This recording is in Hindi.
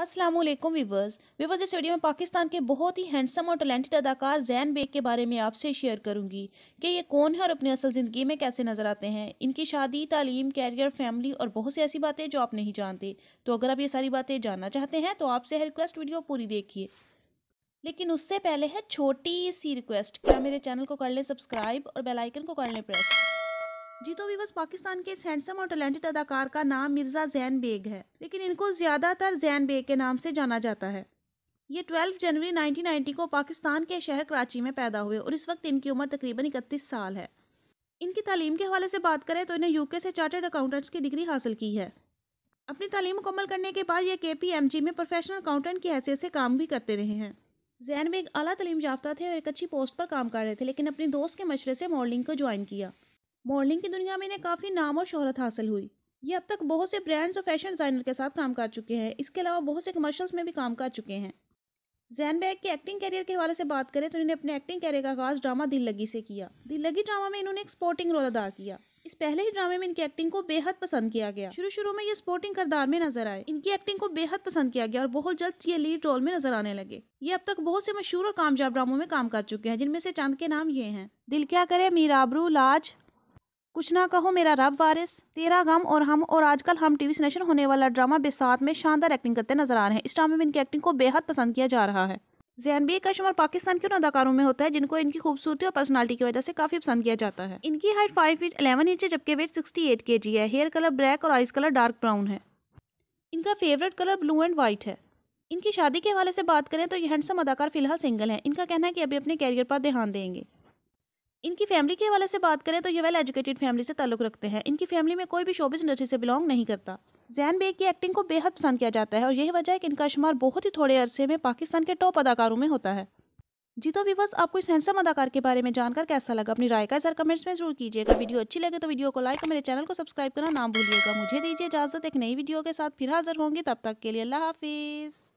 असलम वीवर्स वीवर्स इस वीडियो में पाकिस्तान के बहुत ही हैंडसम और टैलेंटेड अदाकार जैन बेग के बारे में आपसे शेयर करूंगी कि ये कौन है और अपनी असल ज़िंदगी में कैसे नज़र आते हैं इनकी शादी तालीम कैरियर फैमिली और बहुत सी ऐसी बातें जो आप नहीं जानते तो अगर आप ये सारी बातें जानना चाहते हैं तो आपसे रिक्वेस्ट वीडियो पूरी देखिए लेकिन उससे पहले है छोटी सी रिक्वेस्ट क्या मेरे चैनल को कर लें सब्सक्राइब और बेलाइकन को कर लें प्रेस जी तो वीवस पाकिस्तान के इस हैंडसम और टैलेंटेड अदाकार का नाम मिर्ज़ा जैन बेग है लेकिन इनको ज़्यादातर जैन बेग के नाम से जाना जाता है ये 12 जनवरी 1990 को पाकिस्तान के शहर कराची में पैदा हुए और इस वक्त इनकी उम्र तकरीबन इकतीस साल है इनकी तालीम के हवाले से बात करें तो इन्हें यूके से चार्टर्ड अकाउंटेंट्स की डिग्री हासिल की है अपनी तालीम मुकम्मल करने के बाद ये के पी एम जी में प्रोफेशनल अकाउंटेंट की हैसियत से काम भी करते रहे हैं जैन बेग अला तलीम याफ्ता थे और एक अच्छी पोस्ट पर काम कर रहे थे लेकिन अपने दोस्त के मशरे से मॉडलिंग को ज्वाइन किया मॉडलिंग की दुनिया में इन्हें काफ़ी नाम और शोहरत हासिल हुई ये अब तक बहुत से ब्रांड्स और फैशन डिज़ाइनर के साथ काम कर चुके हैं इसके अलावा बहुत से कमर्शल्स में भी काम कर चुके हैं जैन बैग के एक्टिंग कैरियर के हवाले से बात करें तो इन्होंने अपने एक्टिंग कैरियर का आगाज़ ड्रामा दिल लगी से किया दिल लगी ड्रामा में इन्होंने एक स्पोर्टिंग रोल अदा किया इस पहले ही ड्रामे में इनकी एक्टिंग को बेहद पसंद किया गया शुरू शुरू में ये स्पोर्टिंग करदार में नजर आए इनकी एक्टिंग को बेहद पसंद किया गया और बहुत जल्द ये लीड रोल में नजर आने लगे ये अब तक बहुत से मशहूर और कामयाब ड्रामों में काम कर चुके हैं जिनमें से चंद के नाम ये हैं दिल क्या करे मीराबरू लाज कुछ ना कहो मेरा रब वारिस तेरा गम और हम और आजकल हम टीवी वी नशर होने वाला ड्रामा बेसात में शानदार एक्टिंग करते नजर आ रहे हैं इस ड्रामे में इनकी एक्टिंग को बेहद पसंद किया जा रहा है जैनबी भी का शुमार पाकिस्तान के उन अदाकारों में होता है जिनको इनकी खूबसूरती और पर्सनालिटी की वजह से काफी पसंद किया जाता है इनकी height five feet eleven inch है जबकि weight sixty eight K G है हेयर कलर ब्लैक और आइस कलर डार्क ब्राउन है इनका favourite colour blue and white है इनकी शादी के हवाले से बात करें तो ये हैंडसम अदाकार फिलहाल सिंगल हैं इनका कहना है कि अभी अपने कैरियर पर ध्यान देंगे इनकी फैमिली के हवाले से बात करें तो ये वेल एजुकेटेड फैमिली से ताल्लुक़ रखते हैं इनकी फैमिली में कोई भी शोबिस इंडस्ट्री से बिलोंग नहीं करता जैन बेग की एक्टिंग को बेहद पसंद किया जाता है और यही वजह है कि इनका शुमार बहुत ही थोड़े अरसे में पाकिस्तान के टॉप अदाकारों में होता है जी तो व्यूवर्स आपको इस हैंडसम अदाकार के बारे में जानकर कैसा लगा अपनी राय का सर कमेंट्स में जरूर कीजिएगा वीडियो अच्छी लगे तो वीडियो को लाइक और मेरे चैनल को सब्सक्राइब करना ना भूलिएगा मुझे दीजिए इजाजत एक नई वीडियो के साथ फिर हाजिर होंगी तब तक के लिए अल्लाह हाफिज़